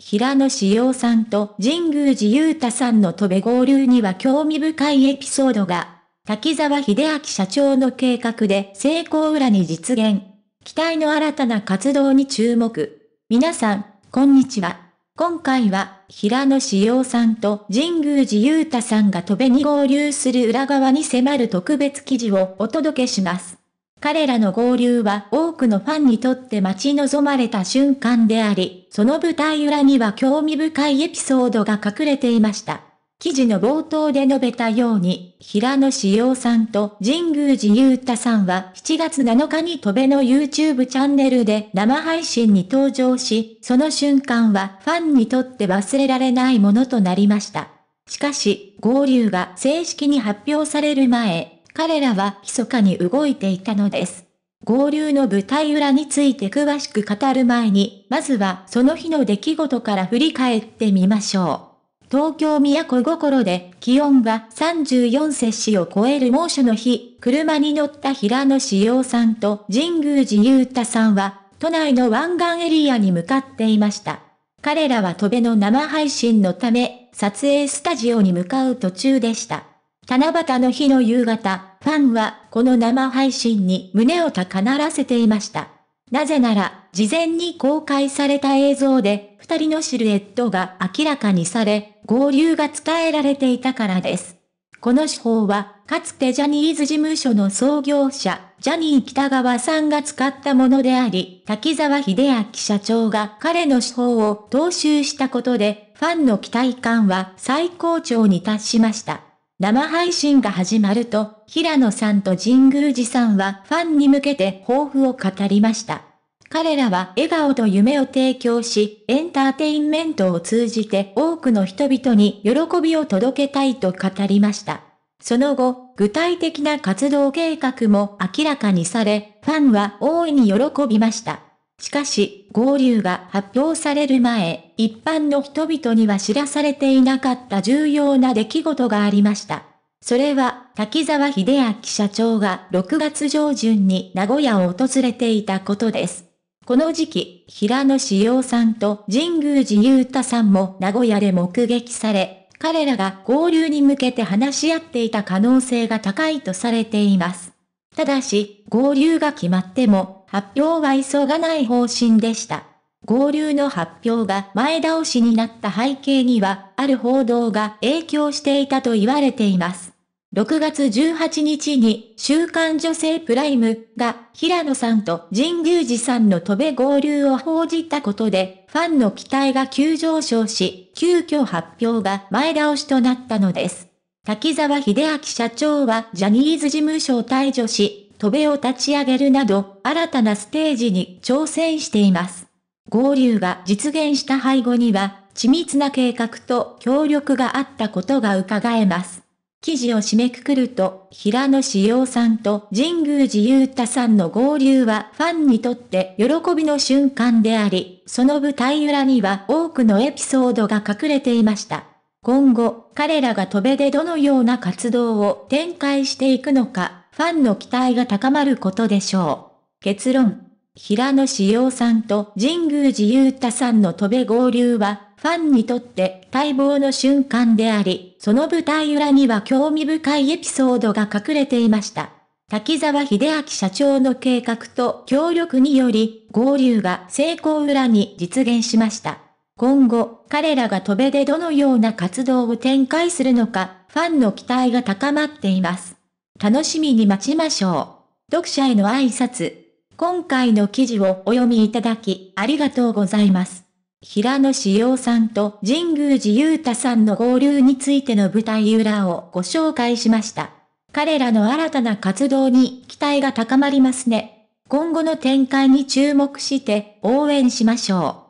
平野志陽さんと神宮寺勇太さんの戸べ合流には興味深いエピソードが、滝沢秀明社長の計画で成功裏に実現。期待の新たな活動に注目。皆さん、こんにちは。今回は、平野志陽さんと神宮寺勇太さんが戸べに合流する裏側に迫る特別記事をお届けします。彼らの合流は多くのファンにとって待ち望まれた瞬間であり、その舞台裏には興味深いエピソードが隠れていました。記事の冒頭で述べたように、平野志陽さんと神宮寺勇太さんは7月7日に戸べの YouTube チャンネルで生配信に登場し、その瞬間はファンにとって忘れられないものとなりました。しかし、合流が正式に発表される前、彼らは密かに動いていたのです。合流の舞台裏について詳しく語る前に、まずはその日の出来事から振り返ってみましょう。東京都心で気温が34摂氏を超える猛暑の日、車に乗った平野志陽さんと神宮寺雄太さんは、都内の湾岸エリアに向かっていました。彼らは戸辺の生配信のため、撮影スタジオに向かう途中でした。七夕の日の夕方、ファンはこの生配信に胸を高鳴らせていました。なぜなら、事前に公開された映像で、二人のシルエットが明らかにされ、合流が伝えられていたからです。この手法は、かつてジャニーズ事務所の創業者、ジャニー北川さんが使ったものであり、滝沢秀明社長が彼の手法を踏襲したことで、ファンの期待感は最高潮に達しました。生配信が始まると、平野さんと神宮寺さんはファンに向けて抱負を語りました。彼らは笑顔と夢を提供し、エンターテインメントを通じて多くの人々に喜びを届けたいと語りました。その後、具体的な活動計画も明らかにされ、ファンは大いに喜びました。しかし、合流が発表される前、一般の人々には知らされていなかった重要な出来事がありました。それは、滝沢秀明社長が6月上旬に名古屋を訪れていたことです。この時期、平野志陽さんと神宮寺勇太さんも名古屋で目撃され、彼らが合流に向けて話し合っていた可能性が高いとされています。ただし、合流が決まっても、発表は急がない方針でした。合流の発表が前倒しになった背景には、ある報道が影響していたと言われています。6月18日に、週刊女性プライムが、平野さんと神宮寺さんの戸べ合流を報じたことで、ファンの期待が急上昇し、急遽発表が前倒しとなったのです。滝沢秀明社長はジャニーズ事務所を退場し、戸部を立ち上げるなど、新たなステージに挑戦しています。合流が実現した背後には、緻密な計画と協力があったことが伺えます。記事を締めくくると、平野志陽さんと神宮寺勇太さんの合流はファンにとって喜びの瞬間であり、その舞台裏には多くのエピソードが隠れていました。今後、彼らが戸辺でどのような活動を展開していくのか、ファンの期待が高まることでしょう。結論。平野志陽さんと神宮寺勇太さんの戸べ合流は、ファンにとって待望の瞬間であり、その舞台裏には興味深いエピソードが隠れていました。滝沢秀明社長の計画と協力により、合流が成功裏に実現しました。今後、彼らが戸べでどのような活動を展開するのか、ファンの期待が高まっています。楽しみに待ちましょう。読者への挨拶。今回の記事をお読みいただき、ありがとうございます。平野志陽さんと神宮寺勇太さんの合流についての舞台裏をご紹介しました。彼らの新たな活動に期待が高まりますね。今後の展開に注目して応援しましょう。